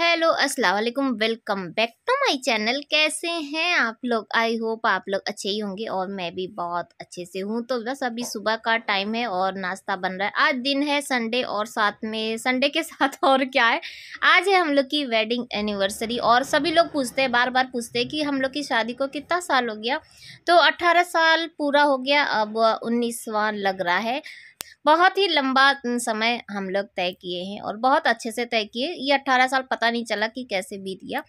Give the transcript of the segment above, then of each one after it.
hello अस्सलाम वालेकुम welcome back to my channel कैसे हैं आप लोग आई होप आप लोग अच्छे ही होंगे और मैं भी बहुत अच्छे से हूँ तो बस अभी सुबह का टाइम है और नाश्ता बन रहा है आज दिन है संडे और साथ में संडे के साथ और क्या है आज है हम लोग की वेडिंग एनिवर्सरी और सभी लोग पूछते हैं बार बार पूछते हैं कि हम लोग की शादी को कितना साल हो गया तो अट्ठारह साल पूरा हो गया अब उन्नीसवा लग रहा है बहुत ही लंबा समय हम लोग तय किए हैं और बहुत अच्छे से तय किए ये अट्ठारह साल पता नहीं चला कि कैसे बीत गया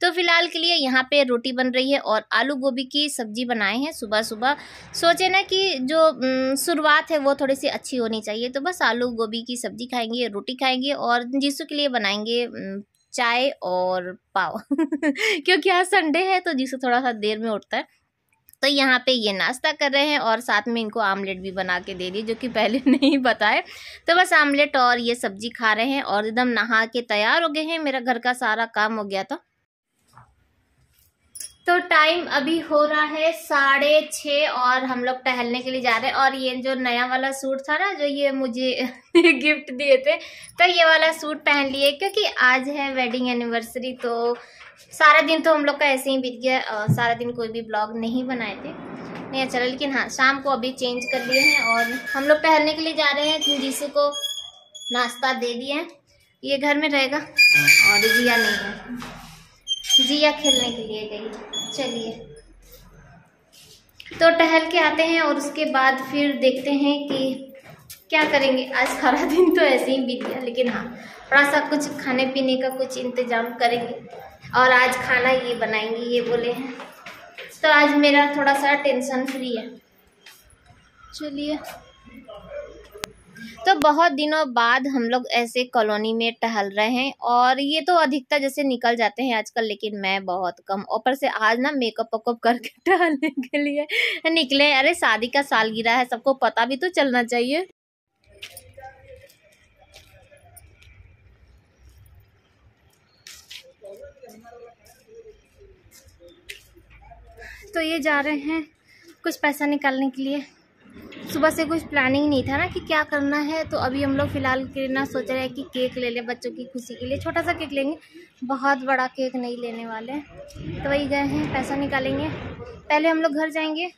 तो फिलहाल के लिए यहाँ पे रोटी बन रही है और आलू गोभी की सब्जी बनाए हैं सुबह सुबह सोचे ना कि जो शुरुआत है वो थोड़ी सी अच्छी होनी चाहिए तो बस आलू गोभी की सब्जी खाएंगे रोटी खाएंगे और जीसू के लिए बनाएंगे चाय और पाव क्योंकि आज संडे है तो जीसू थोड़ा सा देर में उठता है तो यहाँ पे ये नाश्ता कर रहे हैं और साथ में इनको आमलेट भी बना के दे दी जो कि पहले नहीं बताए तो बस आमलेट और ये सब्जी खा रहे हैं और एकदम नहा के तैयार हो गए हैं मेरा घर का सारा काम हो गया था तो टाइम अभी हो रहा है साढ़े छः और हम लोग टहलने के लिए जा रहे हैं और ये जो नया वाला सूट था ना जो ये मुझे गिफ्ट दिए थे तो ये वाला सूट पहन लिए क्योंकि आज है वेडिंग एनिवर्सरी तो सारा दिन तो हम लोग का ऐसे ही बीत गया और सारा दिन कोई भी ब्लॉग नहीं बनाए थे नहीं अच्छा लेकिन हाँ शाम को अभी चेंज कर लिए हैं और हम लोग टहलने के लिए जा रहे हैं जीसू को नाश्ता दे दिए हैं ये घर में रहेगा और जिया नहीं है जिया खेलने के लिए गई चलिए तो टहल के आते हैं और उसके बाद फिर देखते हैं कि क्या करेंगे आज सारा दिन तो ऐसे ही बीत गया लेकिन हाँ थोड़ा सा कुछ खाने पीने का कुछ इंतज़ाम करेंगे और आज खाना ये बनाएंगे ये बोले हैं तो आज मेरा थोड़ा सा टेंशन फ्री है चलिए बहुत दिनों बाद हम लोग ऐसे कॉलोनी में टहल रहे हैं और ये तो अधिकतर जैसे निकल जाते हैं आजकल लेकिन मैं बहुत कम ऊपर से आज ना मेकअप वकअप करके टहलने के लिए निकले अरे शादी का सालगिरह है सबको पता भी तो चलना चाहिए तो ये जा रहे हैं कुछ पैसा निकालने के लिए सुबह से कुछ प्लानिंग नहीं था ना कि क्या करना है तो अभी हम लोग फ़िलहाल के ना सोच रहे हैं कि केक ले लें बच्चों की खुशी के लिए छोटा सा केक लेंगे बहुत बड़ा केक नहीं लेने वाले तो वही गए हैं पैसा निकालेंगे पहले हम लोग घर जाएंगे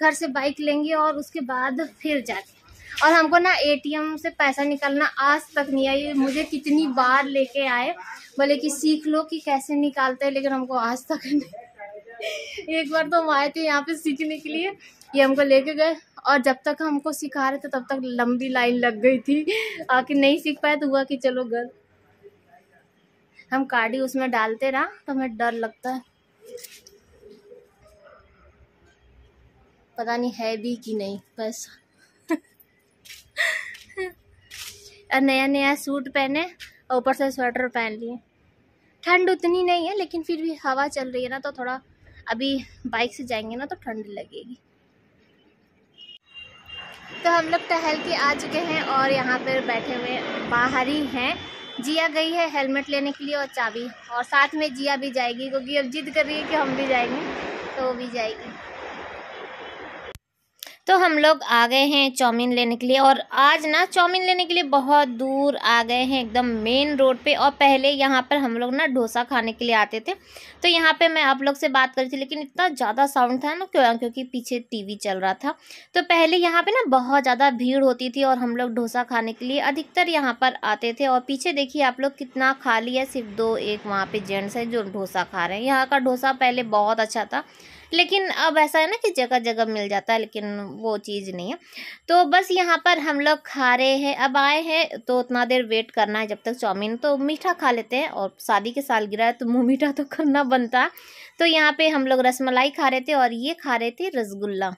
घर से बाइक लेंगे और उसके बाद फिर जाते और हमको ना एटीएम से पैसा निकालना आज तक नहीं आई मुझे कितनी बार लेके आए बोले कि सीख लो कि कैसे निकालते हैं लेकिन हमको आज तक नहीं एक बार तो हम आए थे यहाँ पे सीखने के लिए ये हमको लेके गए और जब तक हमको सिखा रहे थे तब तक लंबी लाइन लग गई थी आके नहीं सीख पाए तो हुआ कि चलो घर हम काढ़ी उसमें डालते रहा तो हमें डर लगता है पता नहीं है भी कि नहीं बस नया नया सूट पहने और ऊपर से स्वेटर पहन लिए ठंड उतनी नहीं है लेकिन फिर भी हवा चल रही है ना तो थोड़ा अभी बाइक से जाएंगे ना तो ठंड लगेगी तो हम लोग टहल के आ चुके हैं और यहाँ पर बैठे हुए बाहर ही हैं जिया गई है हेलमेट लेने के लिए और चाबी और साथ में जिया भी जाएगी क्योंकि अब जिद कर रही है कि हम भी जाएंगे तो वो भी जाएगी तो हम लोग आ गए हैं चाउमीन लेने के लिए और आज ना चाउमीन लेने के लिए बहुत दूर आ गए हैं एकदम मेन रोड पे और पहले यहाँ पर हम लोग ना डोसा खाने के लिए आते थे तो यहाँ पे मैं आप लोग से बात कर रही थी लेकिन इतना ज़्यादा साउंड था ना क्यों क्योंकि पीछे टीवी चल रहा था तो पहले यहाँ पर ना बहुत ज़्यादा भीड़ होती थी और हम लोग डोसा खाने के लिए अधिकतर यहाँ पर आते थे और पीछे देखिए आप लोग कितना खाली है सिर्फ दो एक वहाँ पर जेंट्स हैं जो डोसा खा रहे हैं यहाँ का डोसा पहले बहुत अच्छा था लेकिन अब ऐसा है ना कि जगह जगह मिल जाता है लेकिन वो चीज़ नहीं है तो बस यहाँ पर हम लोग खा रहे हैं अब आए हैं तो उतना देर वेट करना है जब तक चाउमीन तो मीठा खा लेते हैं और शादी के साल गिरा है तो मुँह मीठा तो करना बनता तो यहाँ पर हम लोग रसमलाई खा रहे थे और ये खा रहे थे रसगुल्ला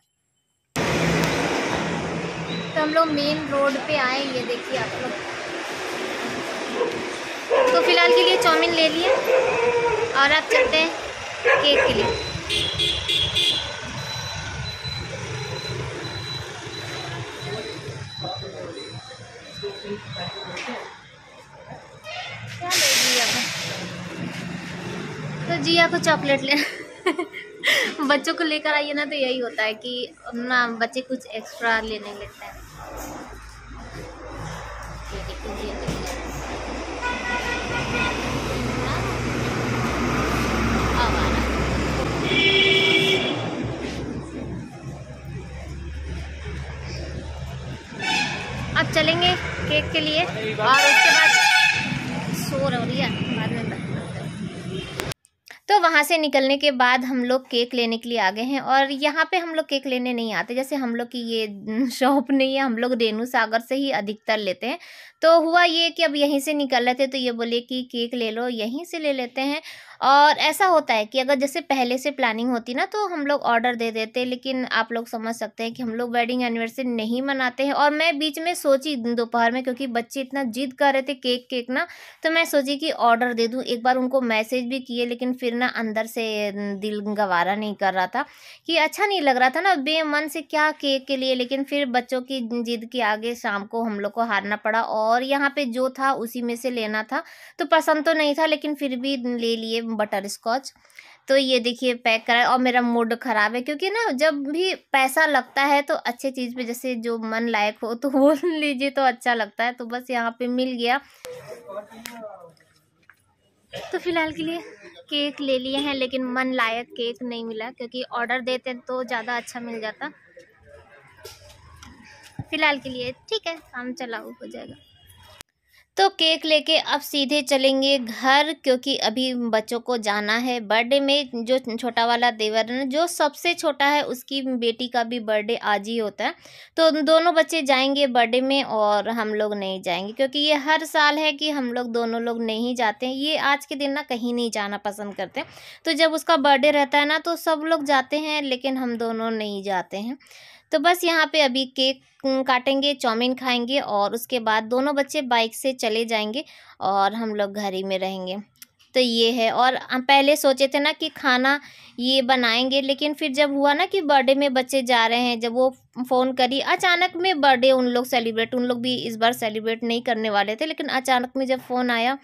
तो हम लोग मेन रोड पे आए ये देखिए आप लोग तो फिलहाल के लिए चाउमीन ले लिए और आप चलते हैं केक के लिए या कुछ तो चॉकलेट लेना बच्चों को लेकर आइए ना तो यही होता है कि ना बच्चे कुछ एक्स्ट्रा लेने लगते हैं अब चलेंगे केक के लिए और उसके बाद सो हो रही है तो वहाँ से निकलने के बाद हम लोग केक लेने के लिए आ गए हैं और यहाँ पे हम लोग केक लेने नहीं आते जैसे हम लोग की ये शॉप नहीं है हम लोग रेणु सागर से ही अधिकतर लेते हैं तो हुआ ये कि अब यहीं से निकल रहे थे तो ये बोले कि केक ले लो यहीं से ले लेते हैं और ऐसा होता है कि अगर जैसे पहले से प्लानिंग होती ना तो हम लोग ऑर्डर दे देते लेकिन आप लोग समझ सकते हैं कि हम लोग वेडिंग एनिवर्सरी नहीं मनाते हैं और मैं बीच में सोची दोपहर में क्योंकि बच्चे इतना जिद कर रहे थे केक केक ना तो मैं सोची कि ऑर्डर दे दूँ एक बार उनको मैसेज भी किए लेकिन फिर ना इतना अंदर से दिल गवारा नहीं कर रहा था कि अच्छा नहीं लग रहा था ना बेमन से क्या केक के लिए लेकिन फिर बच्चों की जिद के आगे शाम को हम लोग को हारना पड़ा और यहाँ पे जो था उसी में से लेना था तो पसंद तो नहीं था लेकिन फिर भी ले लिए बटर स्कॉच तो ये देखिए पैक करा और मेरा मूड ख़राब है क्योंकि ना जब भी पैसा लगता है तो अच्छे चीज़ पे जैसे जो मन लायक हो तो वो लीजिए तो अच्छा लगता है तो बस यहाँ पे मिल गया तो फिलहाल के लिए केक ले लिए हैं लेकिन मन लायक केक नहीं मिला क्योंकि ऑर्डर देते तो ज़्यादा अच्छा मिल जाता फ़िलहाल के लिए ठीक है काम चलाऊ हो जाएगा तो केक लेके अब सीधे चलेंगे घर क्योंकि अभी बच्चों को जाना है बर्थडे में जो छोटा वाला देवर जो सबसे छोटा है उसकी बेटी का भी बर्थडे आज ही होता है तो दोनों बच्चे जाएंगे बर्थडे में और हम लोग नहीं जाएंगे क्योंकि ये हर साल है कि हम लोग दोनों लोग नहीं जाते हैं ये आज के दिन ना कहीं नहीं जाना पसंद करते तो जब उसका बर्थडे रहता है ना तो सब लोग जाते हैं लेकिन हम दोनों नहीं जाते हैं तो बस यहाँ पे अभी केक काटेंगे चाउमीन खाएंगे और उसके बाद दोनों बच्चे बाइक से चले जाएंगे और हम लोग घर ही में रहेंगे तो ये है और हम पहले सोचे थे ना कि खाना ये बनाएंगे लेकिन फिर जब हुआ ना कि बर्थडे में बच्चे जा रहे हैं जब वो फ़ोन करी अचानक में बर्थडे उन लोग सेलिब्रेट उन लोग भी इस बार सेलिब्रेट नहीं करने वाले थे लेकिन अचानक में जब फ़ोन आया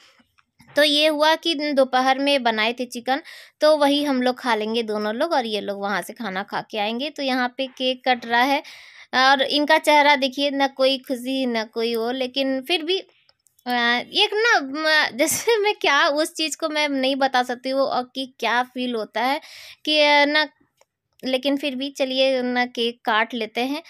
तो ये हुआ कि दोपहर में बनाए थे चिकन तो वही हम लोग खा लेंगे दोनों लोग और ये लोग वहाँ से खाना खा के आएंगे तो यहाँ पे केक कट रहा है और इनका चेहरा देखिए ना कोई खुशी ना कोई वो लेकिन फिर भी एक ना जैसे मैं क्या उस चीज़ को मैं नहीं बता सकती हूँ और कि क्या फील होता है कि ना लेकिन फिर भी चलिए ना केक काट लेते हैं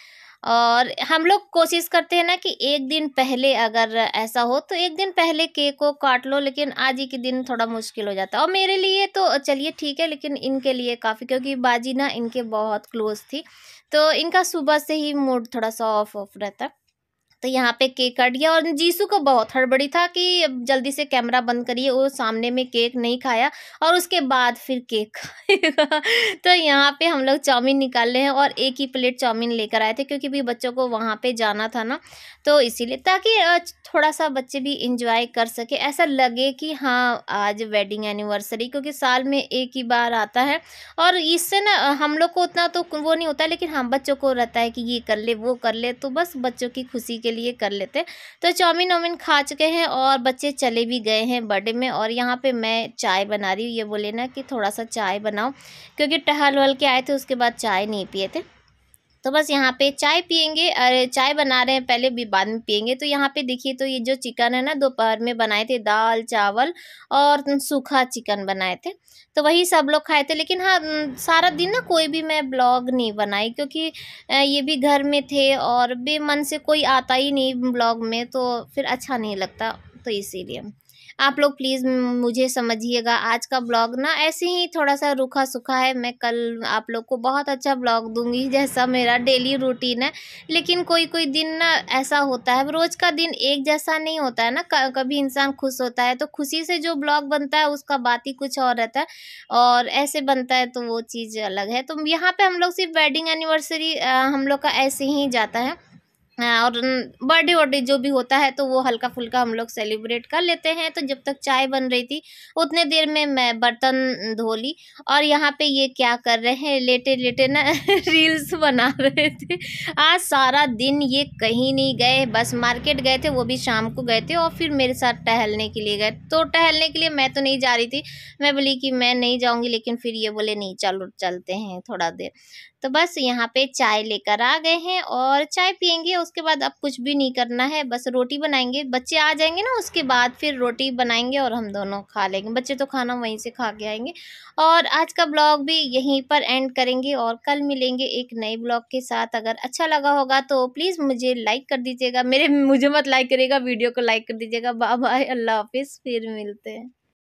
और हम लोग कोशिश करते हैं ना कि एक दिन पहले अगर ऐसा हो तो एक दिन पहले केक को काट लो लेकिन आज ही के दिन थोड़ा मुश्किल हो जाता है और मेरे लिए तो चलिए ठीक है लेकिन इनके लिए काफ़ी क्योंकि बाजी ना इनके बहुत क्लोज थी तो इनका सुबह से ही मूड थोड़ा सा ऑफ ऑफ रहता तो यहाँ पे केक काट गया और जीसू को बहुत हड़बड़ी था कि जल्दी से कैमरा बंद करिए वो सामने में केक नहीं खाया और उसके बाद फिर केक तो यहाँ पे हम लोग चाउमीन निकाल रहे हैं और एक ही प्लेट चाउमीन लेकर आए थे क्योंकि भी बच्चों को वहाँ पे जाना था ना तो इसीलिए ताकि थोड़ा सा बच्चे भी इंजॉय कर सके ऐसा लगे कि हाँ आज वेडिंग एनिवर्सरी क्योंकि साल में एक ही बार आता है और इससे ना हम लोग को उतना तो वो नहीं होता लेकिन हाँ बच्चों को रहता है कि ये कर ले वो कर ले तो बस बच्चों की खुशी के लिए कर लेते तो चाउमिन वाउमिन खा चुके हैं और बच्चे चले भी गए हैं बर्थडे में और यहाँ पे मैं चाय बना रही हूँ ये बोले ना कि थोड़ा सा चाय बनाओ क्योंकि टहल वहल के आए थे उसके बाद चाय नहीं पिए थे तो बस यहाँ पे चाय पियेंगे अरे चाय बना रहे हैं पहले भी बाद में पियेंगे तो यहाँ पे देखिए तो ये जो चिकन है ना दोपहर में बनाए थे दाल चावल और सूखा चिकन बनाए थे तो वही सब लोग खाए थे लेकिन हाँ सारा दिन ना कोई भी मैं ब्लॉग नहीं बनाई क्योंकि ये भी घर में थे और बेमन से कोई आता ही नहीं ब्लॉग में तो फिर अच्छा नहीं लगता तो इसीलिए आप लोग प्लीज़ मुझे समझिएगा आज का ब्लॉग ना ऐसे ही थोड़ा सा रूखा सूखा है मैं कल आप लोग को बहुत अच्छा ब्लॉग दूंगी जैसा मेरा डेली रूटीन है लेकिन कोई कोई दिन ना ऐसा होता है रोज़ का दिन एक जैसा नहीं होता है ना कभी इंसान खुश होता है तो खुशी से जो ब्लॉग बनता है उसका बात ही कुछ और रहता है और ऐसे बनता है तो वो चीज़ अलग है तो यहाँ पर हम लोग सिर्फ वेडिंग एनिवर्सरी हम लोग का ऐसे ही जाता है हाँ, और बर्थडे वर्डे जो भी होता है तो वो हल्का फुल्का हम लोग सेलिब्रेट कर लेते हैं तो जब तक चाय बन रही थी उतने देर में मैं बर्तन धो ली और यहाँ पे ये क्या कर रहे हैं लेटे लेटे ना रील्स बना रहे थे आज सारा दिन ये कहीं नहीं गए बस मार्केट गए थे वो भी शाम को गए थे और फिर मेरे साथ टहलने के लिए गए तो टहलने के लिए मैं तो नहीं जा रही थी मैं बोली कि मैं नहीं जाऊँगी लेकिन फिर ये बोले नहीं चलो चलते हैं थोड़ा देर तो बस यहाँ पे चाय लेकर आ गए हैं और चाय पियेंगे उसके बाद अब कुछ भी नहीं करना है बस रोटी बनाएंगे बच्चे आ जाएंगे ना उसके बाद फिर रोटी बनाएंगे और हम दोनों खा लेंगे बच्चे तो खाना वहीं से खा के आएंगे और आज का ब्लॉग भी यहीं पर एंड करेंगे और कल मिलेंगे एक नए ब्लॉग के साथ अगर अच्छा लगा होगा तो प्लीज़ मुझे लाइक कर दीजिएगा मेरे मुझे मत लाइक करिएगा वीडियो को लाइक कर दीजिएगा बाय बाय अल्लाह हाफिज़ फिर मिलते हैं